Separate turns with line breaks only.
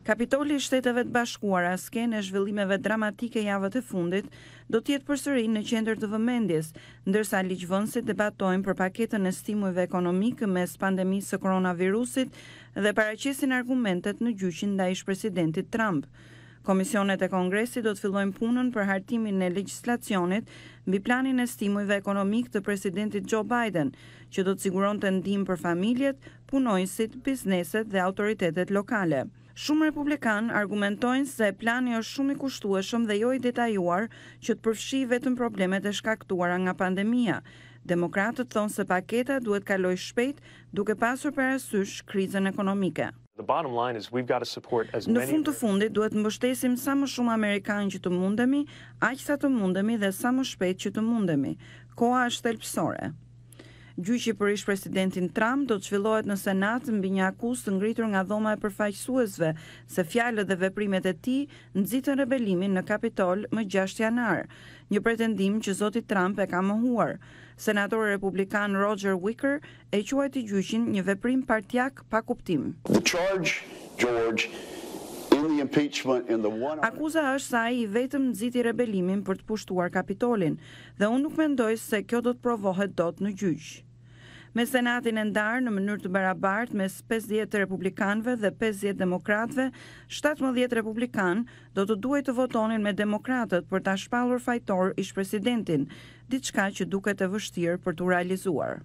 Kapitoli i Shteteve të Bashkuara, skenë e zhvillimeve dramatike javët e fundit, do të jetë përsëri në qendër të vëmendjes, ndërsa ligjvënësit debatojnë për paketën e stimujve ekonomik mes pandemisë së koronavirusit dhe paraqesin argumentet në gjyqin ndaj presidentit Trump. Komisionet e Kongresit do të fillojnë punën për hartimin e legjislacionit mbi planin e stimujve ekonomik të presidentit Joe Biden, që do të siguron të për familjet, punojësit, bizneset dhe autoritetet lokale. Shumë republikanë argumentojnë se plani është shumë i kushtueshëm dhe jo i detajuar që të përfshi vetëm problemet e shkaktuara nga pandemia. Demokratët thonë se paketa duhet kaloj shpejt duke pasur për asysh krizën ekonomike.
Në fund
të fundit duhet mbështesim sa më shumë Amerikanë që të mundemi, aqësa të mundemi dhe sa më shpejt që të mundemi. Koa është thelpsore. Gjyqi për ish presidentin Trump do të zhvillohet në Senat mbi një akuzë të ngritur nga dhoma e përfaqësuesve se fjalët dhe veprimet e tij nxitën rebelimin në Kapitol më 6 janar, një pretendim që zoti Trump e ka mohuar. Senatori Republikan Roger Wicker e quajti gjyqin një veprim partjak pa kuptim. The
charge, George, in the impeachment in the one
Akuza është se ai i vetëm nxiti rebelimin për të pushtuar Kapitolin dhe unë nuk mendoj se kjo do të provohet dot në gjyq me senatin e ndarë në mënyrë të barabartë mes 50 republikanve dhe 50 demokratve, 17 republikan do të duhet të votonin me demokratët për ta shpalur fajtor ish presidentin, diçka që duket e vështirë për të realizuar.